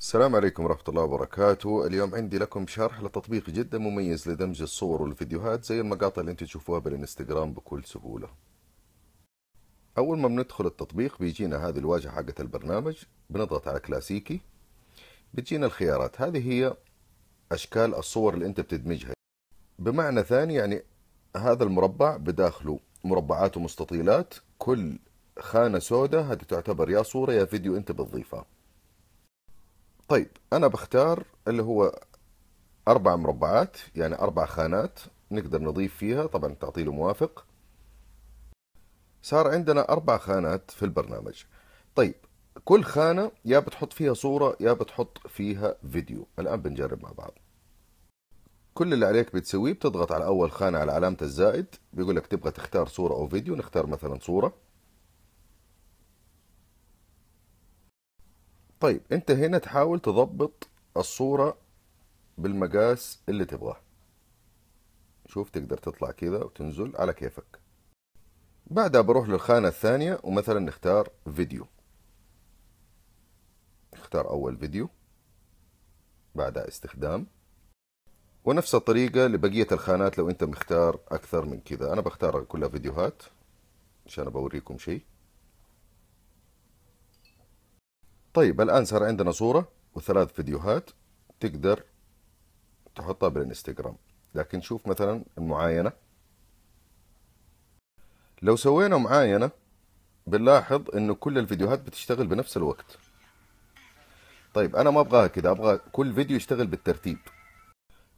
السلام عليكم ورحمة الله وبركاته اليوم عندي لكم شرح لتطبيق جدا مميز لدمج الصور والفيديوهات زي المقاطع اللي انتم تشوفوها بالانستغرام بكل سهولة أول ما بندخل التطبيق بيجينا هذه الواجهة حقة البرنامج بنضغط على كلاسيكي بتجينا الخيارات هذه هي أشكال الصور اللي انت بتدمجها بمعنى ثاني يعني هذا المربع بداخله مربعات ومستطيلات كل خانة سوداء هذه تعتبر يا صورة يا فيديو انت بتضيفها طيب انا بختار اللي هو اربع مربعات يعني اربع خانات نقدر نضيف فيها طبعا تعطيله موافق صار عندنا اربع خانات في البرنامج طيب كل خانه يا بتحط فيها صوره يا بتحط فيها فيديو الان بنجرب مع بعض كل اللي عليك بتسويه بتضغط على اول خانه على علامه الزائد بيقول لك تبغى تختار صوره او فيديو نختار مثلا صوره طيب انت هنا تحاول تضبط الصورة بالمقاس اللي تبغاه شوف تقدر تطلع كذا وتنزل على كيفك بعدها بروح للخانة الثانية ومثلا نختار فيديو نختار أول فيديو بعدها استخدام ونفس الطريقة لبقية الخانات لو أنت مختار أكثر من كذا أنا بختار كلها فيديوهات عشان بوريكم شيء طيب الآن صار عندنا صورة وثلاث فيديوهات تقدر تحطها بالانستغرام لكن شوف مثلا المعاينة لو سوينا معاينة بنلاحظ انه كل الفيديوهات بتشتغل بنفس الوقت طيب انا ما ابغاها كده ابغى كل فيديو يشتغل بالترتيب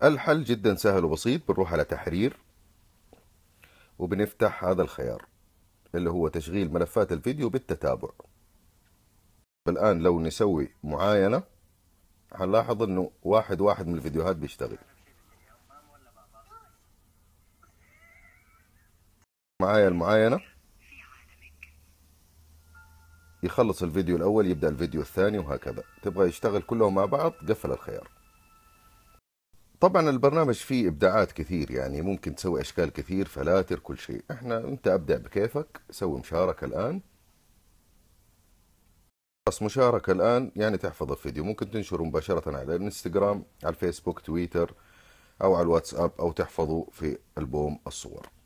الحل جدا سهل وبسيط بنروح على تحرير وبنفتح هذا الخيار اللي هو تشغيل ملفات الفيديو بالتتابع الان لو نسوي معاينه هنلاحظ انه واحد واحد من الفيديوهات بيشتغل معايا المعاينه يخلص الفيديو الاول يبدا الفيديو الثاني وهكذا تبغى يشتغل كلهم مع بعض قفل الخيار طبعا البرنامج فيه ابداعات كثير يعني ممكن تسوي اشكال كثير فلاتر كل شيء احنا انت أبدأ بكيفك سوي مشاركه الان بس مشاركة الآن يعني تحفظ الفيديو ممكن تنشره مباشرة على الانستغرام على الفيسبوك تويتر أو على الواتساب أو تحفظه في ألبوم الصور